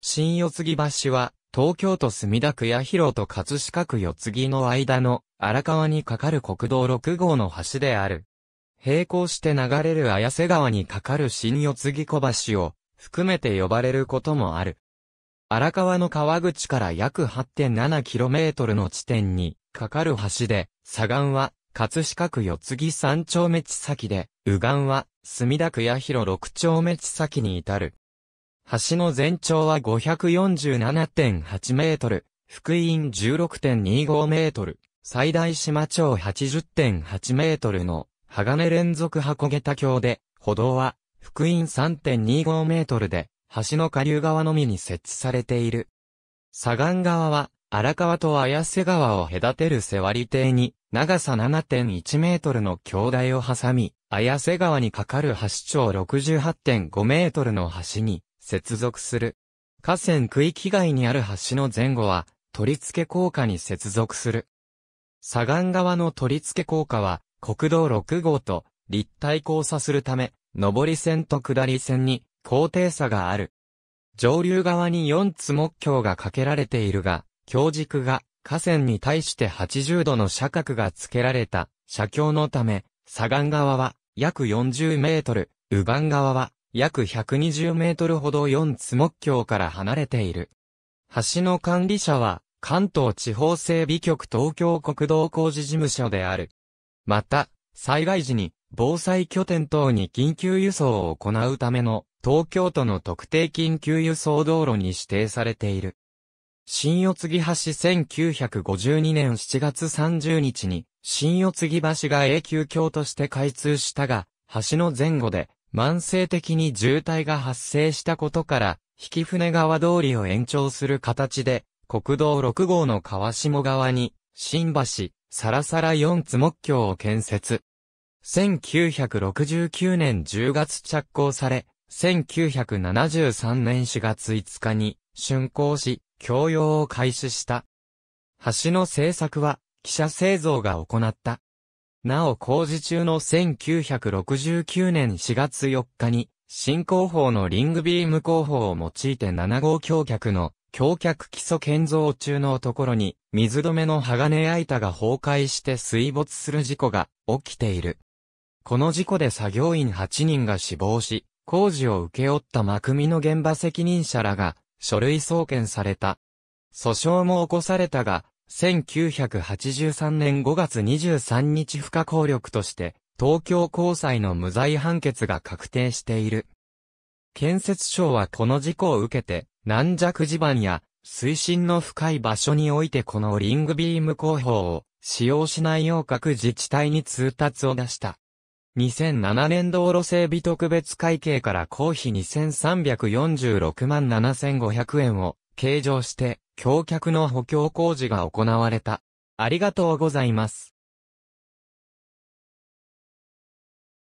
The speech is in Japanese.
新四次橋は、東京都墨田区八広と葛飾区四次の間の荒川に架かる国道6号の橋である。並行して流れる綾瀬川に架かる新四次小橋を含めて呼ばれることもある。荒川の川口から約 8.7km の地点に架かる橋で、左岸は葛飾区四次三丁目地先で、右岸は墨田区八広六丁目地先に至る。橋の全長は547.8メートル、福音16.25メートル、最大島町80.8メートルの鋼連続箱桁橋で、歩道は福音3.25メートルで、橋の下流側のみに設置されている。左岸側は荒川と綾瀬川を隔てる瀬割堤に、長さ7.1メートルの橋台を挟み、綾瀬川に架かる橋長68.5メートルの橋に、接続する。河川区域外にある橋の前後は、取り付け効果に接続する。左岸側の取り付け効果は、国道6号と立体交差するため、上り線と下り線に高低差がある。上流側に4つ目標がかけられているが、橋軸が河川に対して80度の斜角が付けられた、斜橋のため、左岸側は約40メートル、右岸側は約120メートルほど4つ目橋から離れている。橋の管理者は、関東地方整備局東京国道工事事務所である。また、災害時に防災拠点等に緊急輸送を行うための東京都の特定緊急輸送道路に指定されている。新四次橋1952年7月30日に新四次橋が永久橋として開通したが、橋の前後で慢性的に渋滞が発生したことから、引船川通りを延長する形で、国道6号の川下側に、新橋、サラサラ4つ木橋を建設。1969年10月着工され、1973年4月5日に、竣工し、供用を開始した。橋の製作は、記者製造が行った。なお工事中の1969年4月4日に、新工法のリングビーム工法を用いて7号橋脚の橋脚基礎建造中のところに、水止めの鋼や板が崩壊して水没する事故が起きている。この事故で作業員8人が死亡し、工事を請け負った幕見の現場責任者らが書類送検された。訴訟も起こされたが、1983年5月23日不可抗力として、東京高裁の無罪判決が確定している。建設省はこの事故を受けて、軟弱地盤や水深の深い場所においてこのリングビーム工法を使用しないよう各自治体に通達を出した。2007年道路整備特別会計から公費2346万7500円を計上して、橋脚の補強工事が行われた。ありがとうございます。